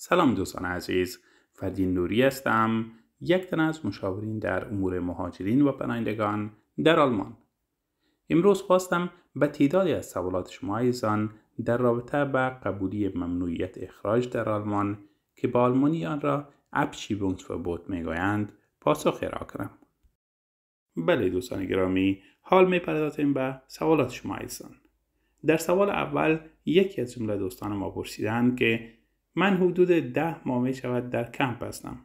سلام دوستان عزیز فردین نوری هستم یک تن از مشاورین در امور مهاجرین و پناهندگان در آلمان امروز خواستم به تعدادی از سوالات شما ایزان در رابطه به قبولی ممنوعیت اخراج در آلمان که به آلمانی آن را و بوت میگویند پاسخ را کنم بله دوستان گرامی حال میپردازیم به سوالات شما ایزان در سوال اول یکی از جمله دوستان ما پرسیدند که من حدود ده ماه شود در کمپ هستم.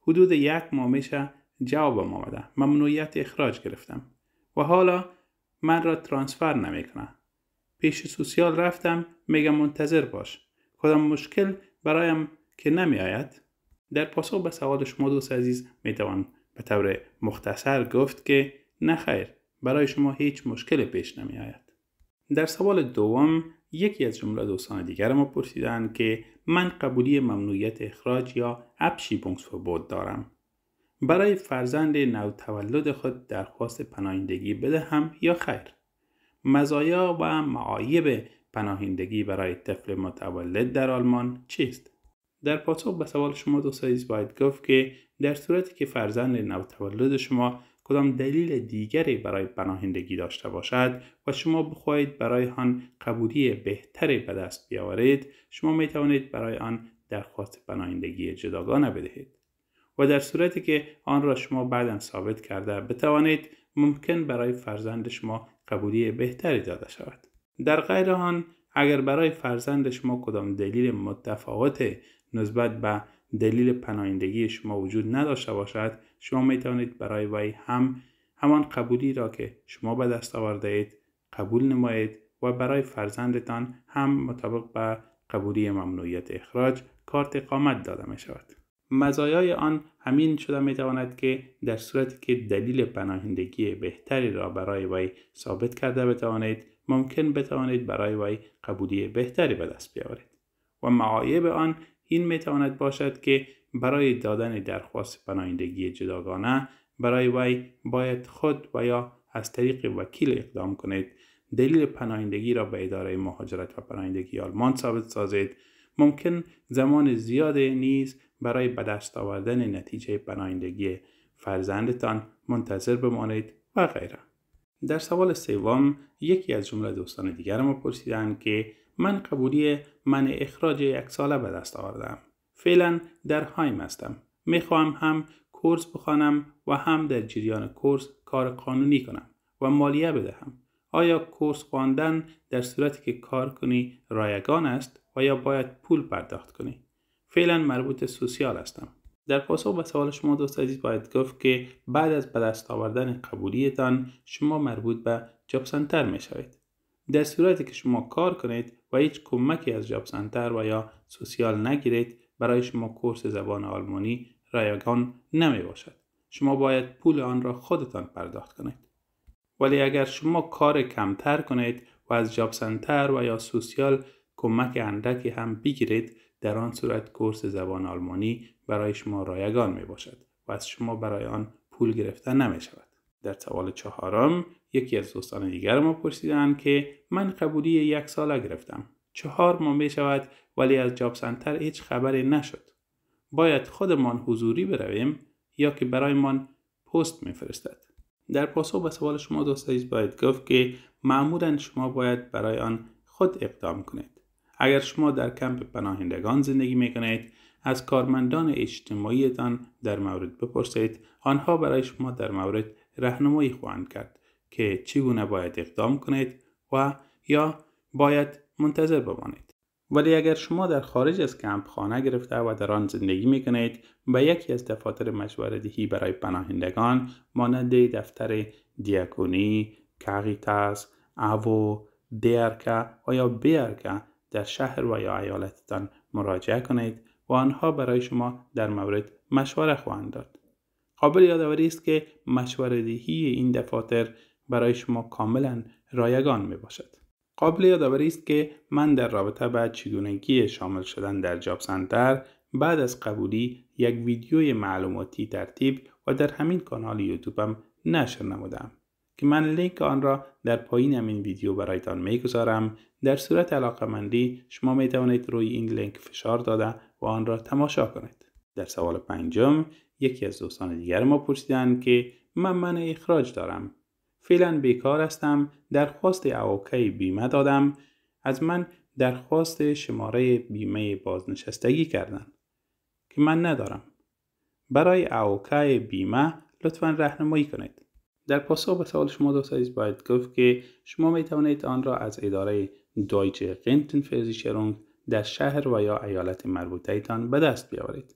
حدود یک ماه جوابم آمده. ممنوعیت اخراج گرفتم. و حالا من را ترانسفر نمی کنه. پیش سوسیال رفتم میگم منتظر باش. خودم مشکل برایم که نمی آید؟ در پاسخ به سوال شما دوست عزیز می توان به طور مختصر گفت که نخیر برای شما هیچ مشکل پیش نمی آید. در سوال دوم یکی از جمله دوستان دیگر ما پرسیدند که من قبولی ممنوعیت اخراج یا ابشی بونکس بود دارم برای فرزند نوتولد خود درخواست پناهندگی بدهم یا خیر مزایا و معایب پناهندگی برای طفل متولد در آلمان چیست در پاسخ به سوال شما دوست عزیز باید گفت که در صورتی که فرزند نوتولد شما کدام دلیل دیگری برای پناهندگی داشته باشد و شما بخواهید برای آن قبولی بهتری به دست بیاورید شما می توانید برای آن درخواست پناهندگی جداگانه بدهید و در صورتی که آن را شما بعدا ثابت کرده بتوانید ممکن برای فرزند شما قبولی بهتری داده شود در غیر آن اگر برای فرزند شما کدام دلیل متفاوت نسبت به دلیل پناهندگی شما وجود نداشته باشد شما می توانید برای وی هم همان قبولی را که شما به دست آورده اید قبول نمایید و برای فرزندتان هم مطابق به قبولی ممنوعیت اخراج کارت اقامت داده می شود. مزایای آن همین شده می تواند که در صورتی که دلیل پناهندگی بهتری را برای وی ثابت کرده بتوانید ممکن بتوانید برای وی قبولی بهتری به دست بیاورید و معایب آن این میتواند باشد که برای دادن درخواست پناهندگی جداگانه برای وی باید خود و یا از طریق وکیل اقدام کنید دلیل پناهندگی را به اداره مهاجرت و پناهندگی آلمان ثابت سازید ممکن زمان زیاده نیز برای به دست آوردن نتیجه پناهندگی فرزندتان منتظر بمانید و غیره در سوال سوم یکی از جمله دوستان دیگر ما پرسیدند که من قبولی من اخراج یک ساله به دست آوردم. فعلا در هایم هستم. میخواهم هم کورس بخوانم و هم در جریان کورس کار قانونی کنم و مالیه بدهم. آیا کورس خواندن در صورتی که کار کنی رایگان است و یا باید پول پرداخت کنی؟ فعلا مربوط سوسیال هستم. در پاسخ به سوال شما دوست عزیز باید گفت که بعد از به دست آوردن قبولیتان شما مربوط به جاب سنتر می شوید. در صورتی که شما کار کنید و هیچ کمکی از جاب سنتر و یا سوسیال نگیرید برای شما کورس زبان آلمانی رایگان نمی باشد. شما باید پول آن را خودتان پرداخت کنید. ولی اگر شما کار کمتر کنید و از جاب سنتر و یا سوسیال کمک اندکی هم بگیرید در آن صورت کورس زبان آلمانی برای شما رایگان می باشد و از شما برای آن پول گرفته نمی شود. در سوال چهارم یکی از دوستان دیگر ما پرسیدند که من قبولی یک ساله گرفتم چهار ماه می شود ولی از جاب سنتر هیچ خبری نشد باید خودمان حضوری برویم یا که برایمان پست میفرستد در پاسخ به سوال شما دوست عزیز باید گفت که معمولا شما باید برای آن خود اقدام کنید اگر شما در کمپ پناهندگان زندگی می کنید از کارمندان اجتماعیتان در مورد بپرسید آنها برای شما در مورد رهنمایی خواهند کرد که چگونه باید اقدام کنید و یا باید منتظر بمانید ولی اگر شما در خارج از کمپ خانه گرفته و در آن زندگی می کنید به یکی از دفاتر مشوره برای پناهندگان مانند دفتر دیاکونی، کاغیتاس، اوو، دیارکا و یا بیارکا در شهر و یا ایالتتان مراجعه کنید و آنها برای شما در مورد مشوره خواهند داد. قابل یادآوری است که مشوردهی این دفاتر برای شما کاملا رایگان می باشد. قابل یادآوری است که من در رابطه با چگونگی شامل شدن در جاب سنتر بعد از قبولی یک ویدیوی معلوماتی ترتیب و در همین کانال یوتیوبم نشر نمودم که من لینک آن را در پایین همین ویدیو برایتان میگذارم در صورت علاقه مندی شما می توانید روی این لینک فشار داده و آن را تماشا کنید در سوال پنجم یکی از دوستان دیگر ما پرسیدند که من منع اخراج دارم فعلا بیکار هستم درخواست اوکی بیمه دادم از من درخواست شماره بیمه بازنشستگی کردند که من ندارم برای اوکی بیمه لطفا رهنمایی کنید در پاسخ به سوال شما دوست باید گفت که شما می توانید آن را از اداره دایچه قنتن فرزیشرونگ در شهر و یا ایالت مربوطه ایتان به دست بیاورید.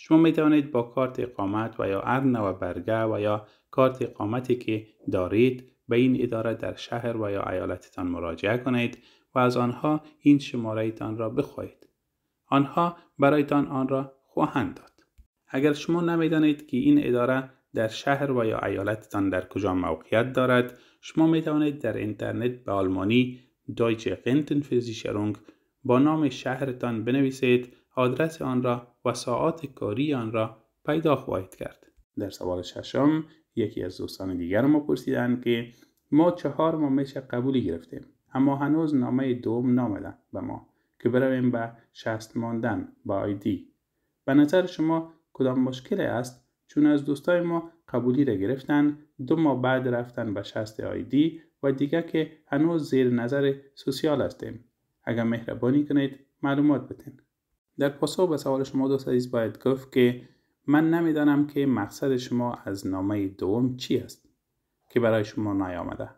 شما می توانید با کارت اقامت و یا ارن و برگه و یا کارت اقامتی که دارید به این اداره در شهر و یا ایالتتان مراجعه کنید و از آنها این شماره تان را بخواهید. آنها برایتان آن را خواهند داد. اگر شما نمیدانید که این اداره در شهر و یا ایالتتان در کجا موقعیت دارد شما می توانید در اینترنت به آلمانی دایچ قنتن فیزیشرونگ با نام شهرتان بنویسید آدرس آن را و ساعات کاری آن را پیدا خواهید کرد در سوال ششم یکی از دوستان دیگر ما پرسیدند که ما چهار ماه میشه قبولی گرفتیم اما هنوز نامه دوم نامدن به ما که برویم به شست ماندن با آیدی به نظر شما کدام مشکل است چون از دوستای ما قبولی را گرفتن دو ماه بعد رفتن به شست آیدی و دیگه که هنوز زیر نظر سوسیال هستیم اگر مهربانی کنید معلومات بتین در پاسخ به سوال شما دوست عزیز باید گفت که من نمیدانم که مقصد شما از نامه دوم چی است که برای شما نیامده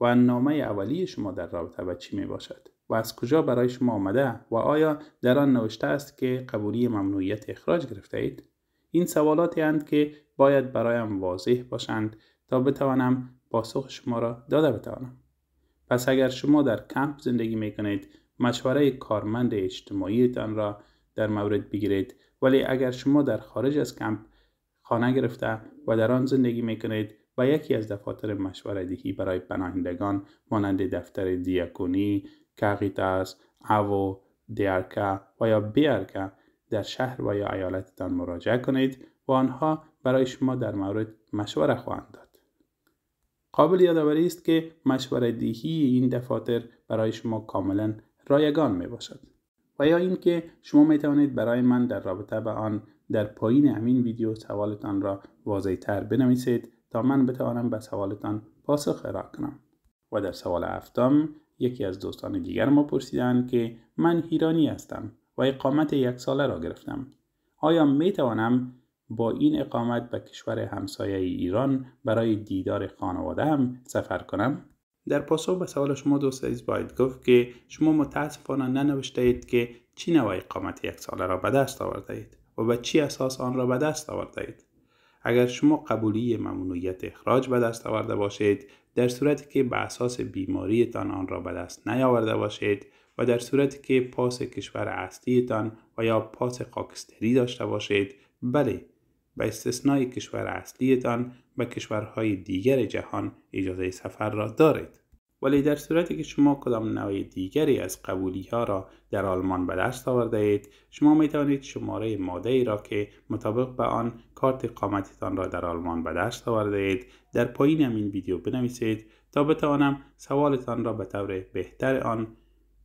و نامه اولی شما در رابطه با چی می باشد و از کجا برای شما آمده و آیا در آن نوشته است که قبولی ممنوعیت اخراج گرفته اید؟ این سوالاتی اند که باید برایم واضح باشند تا بتوانم پاسخ شما را داده بتوانم. پس اگر شما در کمپ زندگی می کنید مشوره کارمند اجتماعیتان را در مورد بگیرید ولی اگر شما در خارج از کمپ خانه گرفته و در آن زندگی میکنید و یکی از دفاتر مشوره دهی برای پناهندگان مانند دفتر دیاکونی، کاغیتاس، اوو، دیارکا و یا بیارکا در شهر و یا ایالتتان مراجعه کنید و آنها برای شما در مورد مشوره خواهند داد. قابل یادآوری است که مشوره دهی این دفاتر برای شما کاملا رایگان می باشد. و یا اینکه شما می توانید برای من در رابطه به آن در پایین همین ویدیو سوالتان را واضح تر بنویسید تا من بتوانم به سوالتان پاسخ ارائه کنم و در سوال هفتم یکی از دوستان دیگر ما پرسیدند که من ایرانی هستم و اقامت یک ساله را گرفتم آیا می توانم با این اقامت به کشور همسایه ایران برای دیدار خانواده هم سفر کنم در پاسخ به سوال شما دوست عزیز باید گفت که شما متاسفانه ننوشته اید که چی نوع اقامت یک ساله را به دست آورده اید و به چی اساس آن را به دست آورده اید اگر شما قبولی ممنوعیت اخراج به دست آورده باشید در صورتی که به اساس بیماریتان آن را به دست نیاورده باشید و در صورتی که پاس کشور اصلیتان و یا پاس خاکستری داشته باشید بله به استثنای کشور اصلیتان و کشورهای دیگر جهان اجازه سفر را دارید ولی در صورتی که شما کدام نوع دیگری از قبولی ها را در آلمان به دست آورده اید شما می توانید شماره ماده ای را که مطابق به آن کارت اقامتتان را در آلمان به دست آورده اید در پایین همین ویدیو بنویسید تا بتوانم سوالتان را به طور بهتر آن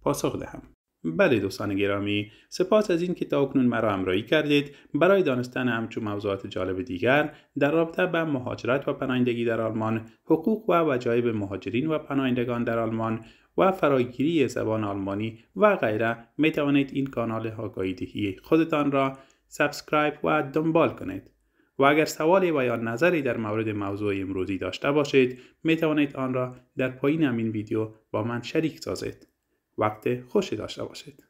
پاسخ دهم بله دوستان گرامی سپاس از اینکه تا اکنون مرا همراهی کردید برای دانستن همچون موضوعات جالب دیگر در رابطه به مهاجرت و پناهندگی در آلمان حقوق و وجایب مهاجرین و پناهندگان در آلمان و فراگیری زبان آلمانی و غیره می توانید این کانال آگاهی خودتان را سابسکرایب و دنبال کنید و اگر سوالی و یا نظری در مورد موضوع امروزی داشته باشید می توانید آن را در پایین همین ویدیو با من شریک سازید وقت خوشی داشته باشید